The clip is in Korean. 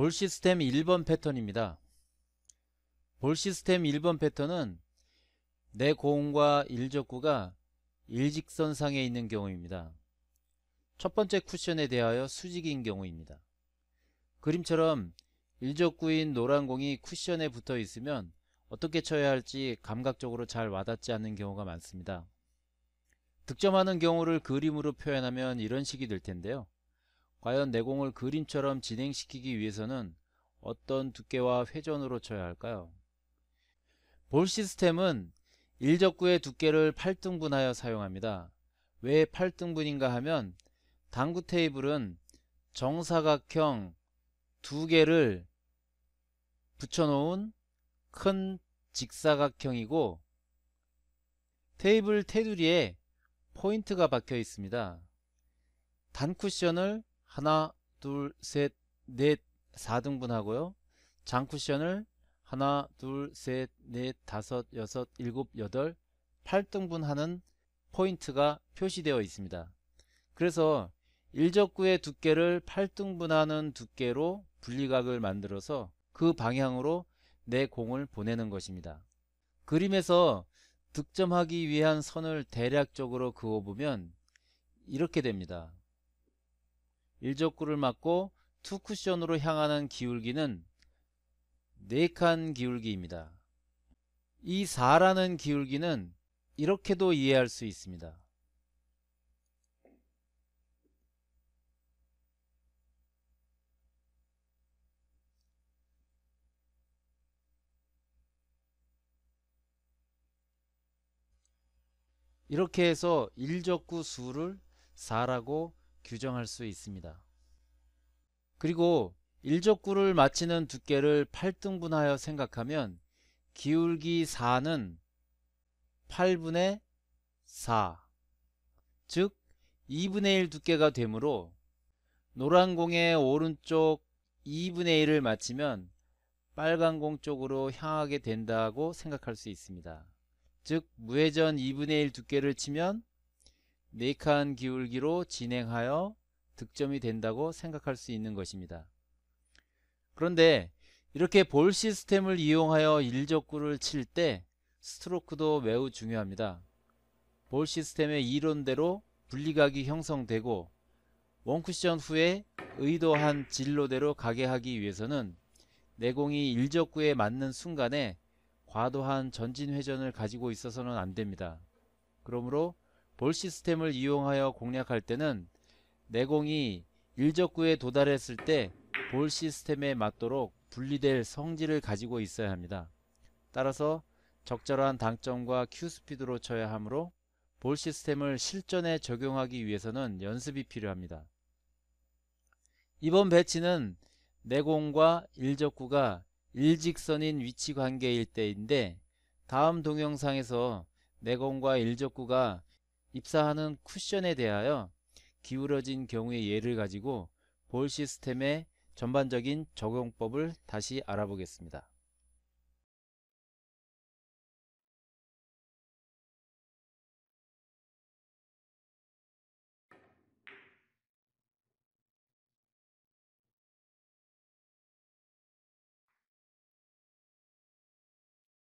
볼 시스템 1번 패턴입니다. 볼 시스템 1번 패턴은 내 고음과 일적구가 일직선상에 있는 경우입니다. 첫 번째 쿠션에 대하여 수직인 경우입니다. 그림처럼 일적구인 노란 공이 쿠션에 붙어 있으면 어떻게 쳐야 할지 감각적으로 잘 와닿지 않는 경우가 많습니다. 득점하는 경우를 그림으로 표현하면 이런 식이 될 텐데요. 과연 내공을 그림처럼 진행시키기 위해서는 어떤 두께와 회전으로 쳐야 할까요? 볼 시스템은 1적구의 두께를 8등분하여 사용합니다. 왜 8등분인가 하면 당구 테이블은 정사각형 두 개를 붙여놓은 큰 직사각형이고 테이블 테두리에 포인트가 박혀 있습니다. 단쿠션을 하나, 둘, 셋, 넷, 4등분하고요. 장쿠션을 하나, 둘, 셋, 넷, 다섯, 여섯, 일곱, 여덟, 8등분하는 포인트가 표시되어 있습니다. 그래서 일적구의 두께를 8등분하는 두께로 분리각을 만들어서 그 방향으로 내 공을 보내는 것입니다. 그림에서 득점하기 위한 선을 대략적으로 그어보면 이렇게 됩니다. 일적구를 맞고 투쿠션으로 향하는 기울기는 4칸 기울기입니다. 이 4라는 기울기는 이렇게도 이해할 수 있습니다. 이렇게 해서 일적구 수를 4라고 규정할 수 있습니다. 그리고 1족구를 마치는 두께를 8등분하여 생각하면 기울기 4는 8분의 4, 즉 2분의 1 두께가 되므로 노란 공의 오른쪽 2분의 1을 맞히면 빨간 공 쪽으로 향하게 된다고 생각할 수 있습니다. 즉 무회전 2분의 1 두께를 치면 네칸 기울기로 진행하여 득점이 된다고 생각할 수 있는 것입니다. 그런데 이렇게 볼 시스템을 이용하여 일적구를 칠 때 스트로크도 매우 중요합니다. 볼 시스템의 이론대로 분리각이 형성되고 원쿠션 후에 의도한 진로대로 가게 하기 위해서는 내공이 일적구에 맞는 순간에 과도한 전진회전을 가지고 있어서는 안됩니다. 그러므로 볼 시스템을 이용하여 공략할 때는 내공이 일적구에 도달했을 때 볼 시스템에 맞도록 분리될 성질을 가지고 있어야 합니다. 따라서 적절한 당점과 큐스피드로 쳐야 하므로 볼 시스템을 실전에 적용하기 위해서는 연습이 필요합니다. 이번 배치는 내공과 일적구가 일직선인 위치 관계일 때인데 다음 동영상에서 내공과 일적구가 입사하는 쿠션에 대하여 기울어진 경우의 예를 가지고 볼 시스템의 전반적인 적용법을 다시 알아보겠습니다.